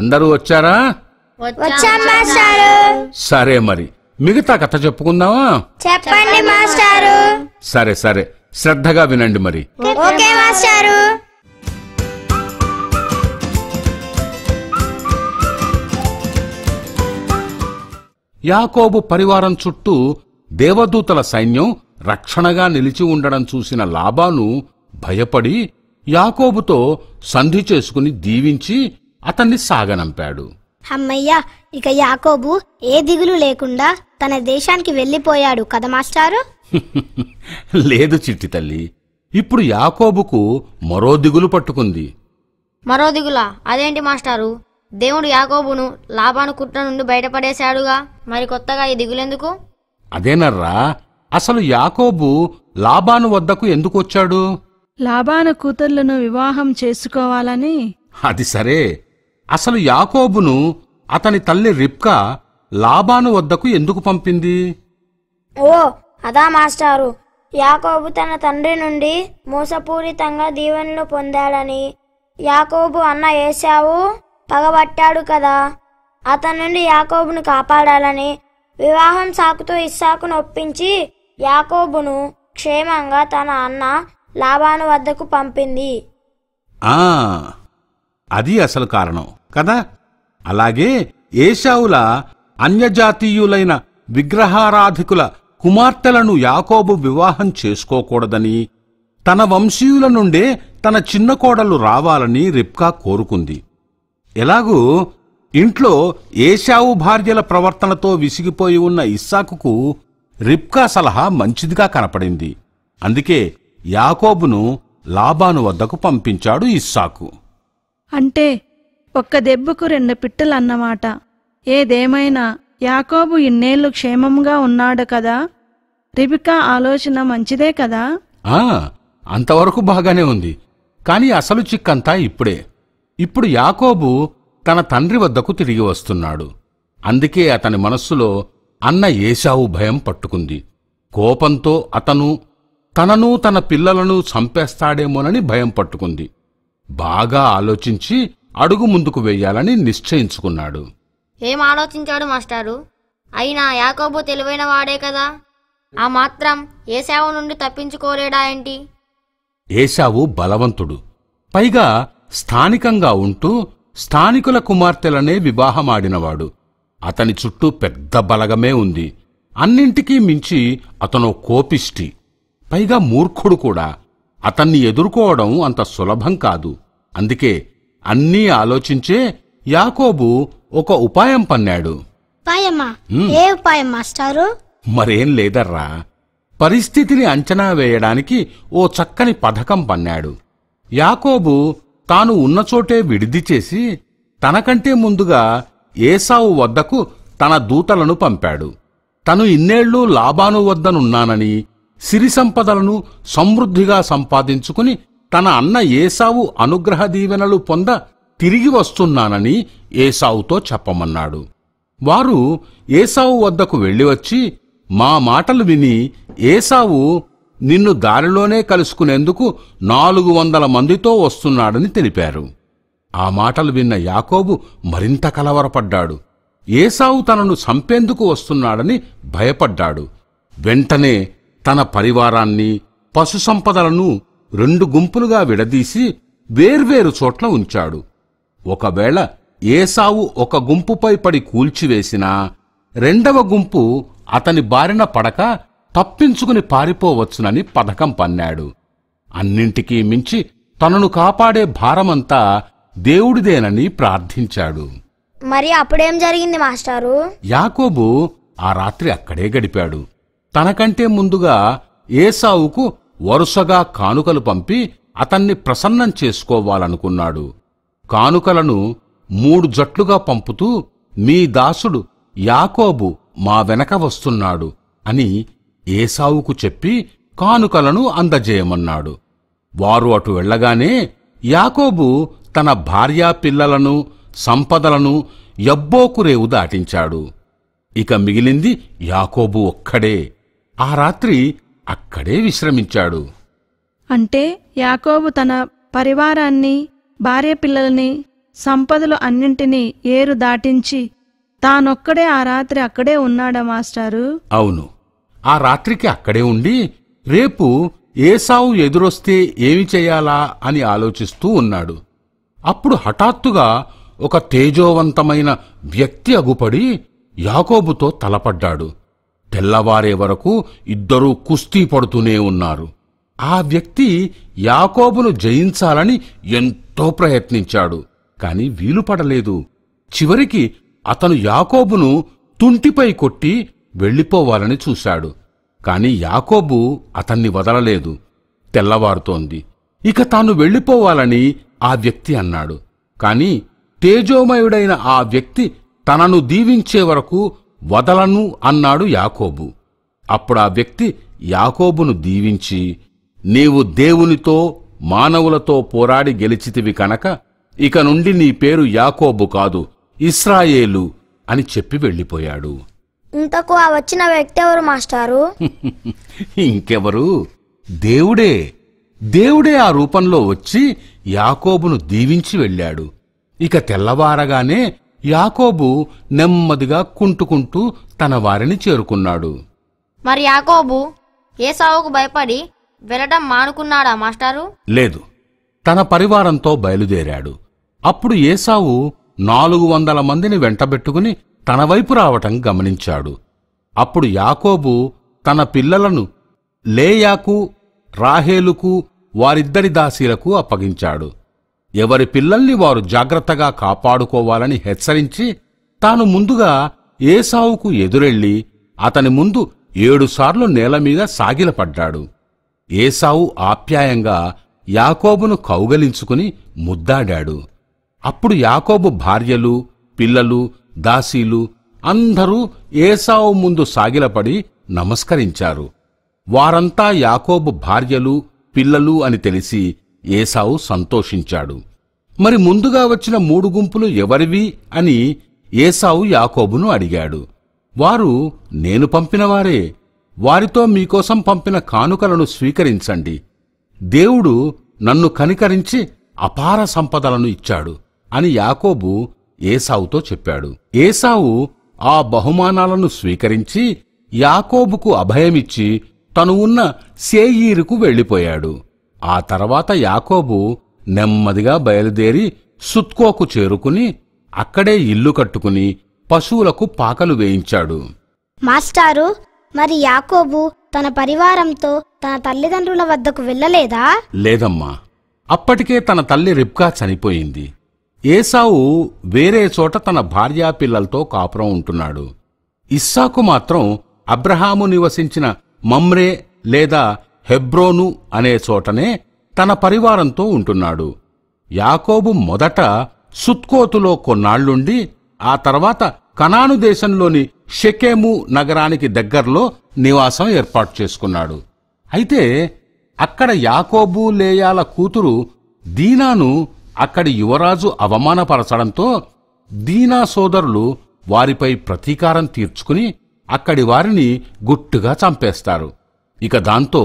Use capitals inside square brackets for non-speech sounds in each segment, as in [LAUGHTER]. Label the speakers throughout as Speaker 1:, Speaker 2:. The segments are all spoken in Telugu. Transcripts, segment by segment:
Speaker 1: అందరూ వచ్చారా సరే మరి మిగతా కథ చెప్పుకుందామా
Speaker 2: చెప్పండి మాస్టారు
Speaker 1: సరే సరే శ్రద్ధగా వినండి మరి యాకోబు పరివారం చుట్టూ దేవదూతల సైన్యం రక్షణగా నిలిచి ఉండడం చూసిన లాబాను భయపడి యాకోబుతో సంధి చేసుకుని దీవించి అతన్ని సాగనంపాడు
Speaker 2: అమ్మయ్యా ఇక యాకోబు ఏ దిగులు లేకుండా తన దేశానికి వెళ్ళిపోయాడు కదా మాస్టారు
Speaker 1: [LAUGHS] లేదు చిట్టి తల్లి ఇప్పుడు యాకోబుకు మరో దిగులు పట్టుకుంది
Speaker 2: మరో దిగులా అదేంటి మాస్టారు దేవుడు యాకోబును లాభాను కుట్ర నుండి బయటపడేశాడుగా మరి కొత్తగా ఈ దిగులెందుకు
Speaker 1: అదేనర్రా అసలు యాకోబు లాభాను వద్దకు ఎందుకు వచ్చాడు
Speaker 2: లాభాన కూతుర్లను వివాహం చేసుకోవాలని
Speaker 1: అది సరే అసలు యాకోబును అతని తల్లి రిప్కా లాబాను వద్దకు ఎందుకు పంపింది
Speaker 2: ఓ అదా మాస్టారు యాకోబు తన తండ్రి నుండి మోసపూరితంగా దీవెనలు పొందాడని యాకోబు అన్న ఏశావు పగబట్టాడు కదా అతని నుండి యాకోబును కాపాడాలని వివాహం సాకుతో ఇస్సాకును ఒప్పించి యాకోబును క్షేమంగా తన అన్న లాభాను వద్దకు పంపింది
Speaker 1: ఆ అది అసలు కారణం కదా అలాగే ఏషావుల అన్యజాతీయులైన విగ్రహారాధికుల కుమార్తెలను యాకోబు వివాహం చేసుకోకూడదని తన వంశీయుల నుండే తన చిన్న కోడలు రావాలని రిప్కా కోరుకుంది ఎలాగూ ఇంట్లో ఏషావు భార్యల ప్రవర్తనతో విసిగిపోయి ఉన్న ఇస్సాకుకు రిప్కా సలహా మంచిదిగా కనపడింది అందుకే యాకోబును లాబాను వద్దకు పంపించాడు ఇస్సాకు
Speaker 2: అంటే ఒక్క దెబ్బకు రెండు పిట్టలన్నమాట ఏదేమైనా యాకోబు ఇన్నేళ్లు క్షేమంగా ఉన్నాడు కదా రిబికా ఆలోచన మంచిదే కదా
Speaker 1: ఆ అంతవరకు బాగానే ఉంది కాని అసలు చిక్కంతా ఇప్పుడే ఇప్పుడు యాకోబు తన తండ్రి వద్దకు తిరిగి వస్తున్నాడు అందుకే అతని మనస్సులో అన్న ఏశావు భయం పట్టుకుంది కోపంతో అతను తనను తన పిల్లలను చంపేస్తాడేమోనని భయం పట్టుకుంది బాగా ఆలోచించి అడుగు ముందుకు వెయ్యాలని నిశ్చయించుకున్నాడు
Speaker 2: ఏం ఆలోచించాడు మాస్టారు అయినా యాకోబు తెలివైన వాడే కదా ఆ మాత్రం ఏసావు నుండి తప్పించుకోలేడా ఏంటి
Speaker 1: ఏసావు బలవంతుడు పైగా స్థానికంగా ఉంటూ స్థానికుల కుమార్తెలనే వివాహమాడినవాడు అతని చుట్టూ పెద్ద బలగమే ఉంది అన్నింటికీ మించి అతను కోపిష్టి పైగా మూర్ఖుడు కూడా అతన్ని ఎదుర్కోవడం అంత సులభం కాదు అందుకే అన్నీ ఆలోచించే యాకోబు ఒక ఉపాయం పన్నాడు
Speaker 2: ఏ ఉపాయం మాస్టారు
Speaker 1: మరేం లేదర్రా పరిస్థితిని అంచనా వేయడానికి ఓ చక్కని పథకం పన్నాడు యాకోబు తాను ఉన్నచోటే విడిది చేసి తనకంటే ముందుగా ఏసావు వద్దకు తన దూతలను పంపాడు తను ఇన్నేళ్లు లాబాను వద్దనున్నానని సిరి సంపదలను సమృద్ధిగా సంపాదించుకుని తన అన్న ఏసావు అనుగ్రహ దీవెనలు పొంద తిరిగి వస్తున్నానని ఏసావుతో చెప్పమన్నాడు వారు ఏసావు వద్దకు వెళ్లివచ్చి మా మాటలు విని ఏసావు నిన్ను దారిలోనే కలుసుకునేందుకు నాలుగు వందల మందితో వస్తున్నాడని తెలిపారు ఆ మాటలు విన్న యాకోబు మరింత కలవరపడ్డాడు ఏసావు తనను చంపేందుకు వస్తున్నాడని భయపడ్డాడు వెంటనే తన పరివారాన్ని పశుసంపదలను రెండు గుంపులుగా విడదీసి వేర్వేరు చోట్ల ఉంచాడు ఒకవేళ ఏసావు ఒక గుంపుపై పడి కూల్చివేసినా రెండవ గుంపు అతని బారిన పడక తప్పించుకుని పారిపోవచ్చునని పథకం పన్నాడు అన్నింటికీ మించి తనను కాపాడే భారమంతా దేవుడిదేనని ప్రార్థించాడు
Speaker 2: మరి అప్పుడేం జరిగింది మాస్టారు
Speaker 1: యాకోబు ఆ రాత్రి అక్కడే గడిపాడు తనకంటే ముందుగా ఏసావుకు వరుసగా కానుకలు పంపి అతన్ని ప్రసన్నం చేసుకోవాలనుకున్నాడు కానుకలను మూడు జట్లుగా పంపుతూ మీ దాసుడు యాకోబు మా వెనక వస్తున్నాడు అని ఏసావుకు చెప్పి కానుకలను అందజేయమన్నాడు వారు అటు వెళ్లగానే యాకోబు తన భార్యా పిల్లలను సంపదలను ఎబ్బోకురేవు దాటించాడు ఇక మిగిలింది యాకోబు ఒక్కడే ఆ రాత్రి అక్కడే విశ్రమించాడు
Speaker 2: అంటే యాకోబు తన పరివారాన్ని భార్య పిల్లల్ని సంపదలు అన్నింటినీ ఏరు దాటించి తానొక్కడే ఆ రాత్రి అక్కడే ఉన్నాడా మాస్టారు
Speaker 1: అవును ఆ రాత్రికి అక్కడే ఉండి రేపు ఏసావు ఎదురొస్తే ఏమి చేయాలా అని ఆలోచిస్తూ ఉన్నాడు అప్పుడు హఠాత్తుగా ఒక తేజోవంతమైన వ్యక్తి అగుపడి యాకోబుతో తలపడ్డాడు తెల్లవారే వరకు ఇద్దరూ కుస్తీ పడుతూనే ఉన్నారు ఆ వ్యక్తి యాకోబును జయించాలని ఎంతో ప్రయత్నించాడు కాని వీలుపడలేదు చివరికి అతను యాకోబును తుంటిపై కొట్టి వెళ్ళిపోవాలని చూశాడు కాని యాకోబు అతన్ని వదలలేదు తెల్లవారుతోంది ఇక తాను వెళ్ళిపోవాలని ఆ వ్యక్తి అన్నాడు కాని తేజోమయుడైన ఆ వ్యక్తి తనను దీవించే వరకు వదలను అన్నాడు యాకోబు అప్పుడు ఆ వ్యక్తి యాకోబును దీవించి నీవు దేవునితో మానవులతో పోరాడి గెలిచితివి కనుక ఇక నుండి నీ పేరు యాకోబు కాదు ఇస్రాయేలు అని చెప్పి వెళ్ళిపోయాడు
Speaker 2: ఇంతకు ఆ వచ్చిన వ్యక్తి ఎవరు మాస్టారు
Speaker 1: [LAUGHS] ఇంకెవరు దేవుడే దేవుడే ఆ రూపంలో వచ్చి యాకోబును దీవించి వెళ్ళాడు ఇక తెల్లవారగానే యాకోబు నెమ్మదిగా కుంటుకుంటూ తన వారిని చేరుకున్నాడు
Speaker 2: మరి యాకోబు ఏసావుకు భయపడి వెళ్ళడం మానుకున్నాడా మాస్టారు
Speaker 1: లేదు తన పరివారంతో బయలుదేరాడు అప్పుడు ఏసావు నాలుగు వందల మందిని వెంటబెట్టుకుని తన వైపు రావటం గమనించాడు అప్పుడు యాకోబు తన పిల్లలను లేయాకు రాహేలుకు వారిద్దరి దాసీలకు అప్పగించాడు ఎవరి పిల్లల్ని వారు జాగ్రత్తగా కాపాడుకోవాలని హెచ్చరించి తాను ముందుగా ఏసావుకు ఎదురెళ్లి అతని ముందు ఏడుసార్లు నేలమీద సాగిలపడ్డాడు ఏసావు ఆప్యాయంగా యాకోబును కౌగలించుకుని ముద్దాడాడు అప్పుడు యాకోబు భార్యలు పిల్లలు దాసీలు అందరూ ఏసావు ముందు సాగిలపడి నమస్కరించారు వారంతా యాకోబు భార్యలు పిల్లలు అని తెలిసి ఏసావు సంతోషించాడు మరి ముందుగా వచ్చిన మూడు గుంపులు ఎవరివి అని ఏసావు యాకోబును అడిగాడు వారు నేను పంపినవారే వారితో మీకోసం పంపిన కానుకలను స్వీకరించండి దేవుడు నన్ను కనికరించి అపార సంపదలను ఇచ్చాడు అని యాకోబు ఏసావుతో చెప్పాడు ఏసావు ఆ బహుమానాలను స్వీకరించి యాకోబుకు అభయమిచ్చి తను ఉన్న సేయీరుకు వెళ్ళిపోయాడు ఆ తర్వాత యాకోబు నెమ్మదిగా బయలుదేరి సుత్కోకు చేరుకుని అక్కడే ఇల్లు కట్టుకుని పశువులకు పాకలు వేయించాడు
Speaker 2: మాస్టారు మరి యాకోబు తన పరివారంతో తన తల్లిదండ్రుల వద్దకు వెళ్ళలేదా
Speaker 1: లేదమ్మా అప్పటికే తన తల్లి రిప్గా చనిపోయింది ఏసావు వేరే చోట తన భార్యా పిల్లలతో కాపురం ఉంటున్నాడు ఇస్సాకు మాత్రం అబ్రహాము నివసించిన మమ్రే లేదా హెబ్రోను అనే చోటనే తన పరివారంతో ఉంటున్నాడు యాకోబు మొదట సుత్కోతులో కొన్నాళ్లుండి ఆ తర్వాత కనాను దేశంలోని షెకేము నగరానికి దగ్గర్లో నివాసం ఏర్పాటు చేసుకున్నాడు అయితే అక్కడ యాకోబు లేయాల కూతురు దీనాను అక్కడి యువరాజు అవమానపరచడంతో దీనా సోదరులు వారిపై ప్రతీకారం తీర్చుకుని అక్కడి వారిని గుట్టుగా చంపేస్తారు ఇక దాంతో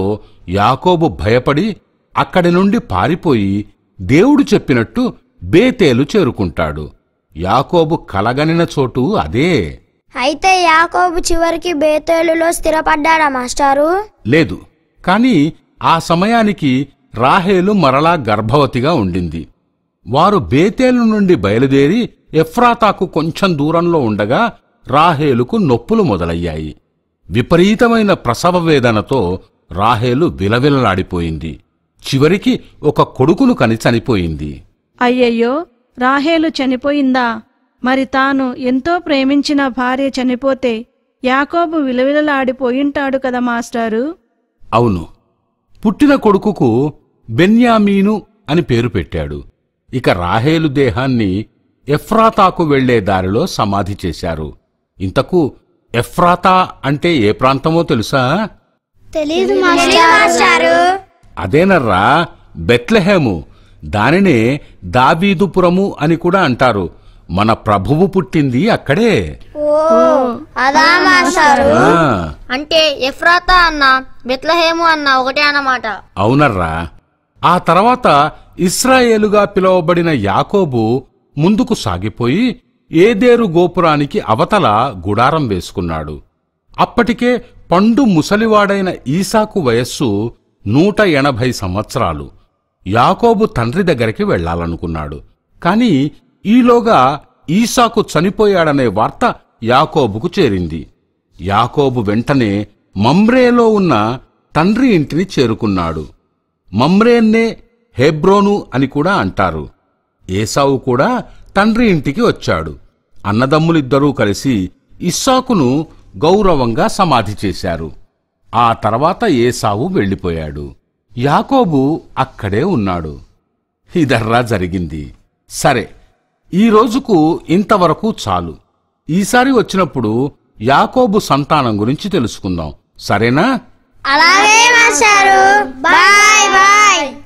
Speaker 1: యాకోబు భయపడి అక్కడి నుండి పారిపోయి దేవుడు చెప్పినట్టు బేతేలు చేరుకుంటాడు యాకోబు కలగనిన చోటు అదే
Speaker 2: అయితే యాకోబు చివరికి బేతేలులో స్థిరపడ్డాడా మాస్టారు
Speaker 1: లేదు కాని ఆ సమయానికి రాహేలు మరలా గర్భవతిగా ఉండింది వారు బేతేలు నుండి బయలుదేరి ఎఫ్రాతాకు కొంచెం దూరంలో ఉండగా రాహేలుకు నొప్పులు మొదలయ్యాయి విపరీతమైన ప్రసవ వేదనతో రాహేలు విలవిలలాడిపోయింది చివరికి ఒక కొడుకును కని చనిపోయింది
Speaker 2: అయ్యయ్యో రాహేలు చనిపోయిందా మరి తాను ఎంతో ప్రేమించిన భార్య చనిపోతే యాకోబు విలవిలలాడిపోయింటాడు కదా మాస్టారు
Speaker 1: అవును పుట్టిన కొడుకుకు బెన్యామీను అని పేరు పెట్టాడు ఇక రాహేలు దేహాన్ని ఎఫ్రాతాకు వెళ్లే దారిలో సమాధి చేశారు ఇంతకు ఎఫ్రాతా అంటే ఏ ప్రాంతమో తెలుసా తెలీదు అదేనర్రా బెత్లెహేము దానినే దాబీదుపురము అని కూడా అంటారు మన ప్రభువు పుట్టింది అక్కడే
Speaker 2: అంటే ఎఫ్రాతా అన్న బెత్లహేము అన్న ఒకటే అన్నమాట
Speaker 1: అవునర్రా ఆ తర్వాత ఇస్రాయేలుగా పిలువబడిన యాకోబు ముందుకు సాగిపోయి ఏదేరు గోపురానికి అవతల గుడారం వేసుకున్నాడు అప్పటికే పండు ముసలివాడైన ఈసాకు వయస్సు నూట ఎనభై సంవత్సరాలు యాకోబు తండ్రి దగ్గరికి వెళ్లాలనుకున్నాడు కాని ఈలోగా ఈసాకు చనిపోయాడనే వార్త యాకోబుకు చేరింది యాకోబు వెంటనే మమ్రేలో ఉన్న తండ్రి ఇంటిని చేరుకున్నాడు మమ్రేన్నే హెబ్రోను అని కూడా అంటారు ఏసావు కూడా తండ్రి ఇంటికి వచ్చాడు అన్నదమ్ములిద్దరూ కలిసి ఇస్సాకును గౌరవంగా సమాధి చేశారు ఆ తర్వాత ఏసావు వెళ్ళిపోయాడు యాకోబు అక్కడే ఉన్నాడు ఇదర్రా జరిగింది సరే ఈ రోజుకు ఇంతవరకు చాలు ఈసారి వచ్చినప్పుడు యాకోబు సంతానం గురించి తెలుసుకుందాం సరేనా
Speaker 2: అలాగే బాయ్ బాయ్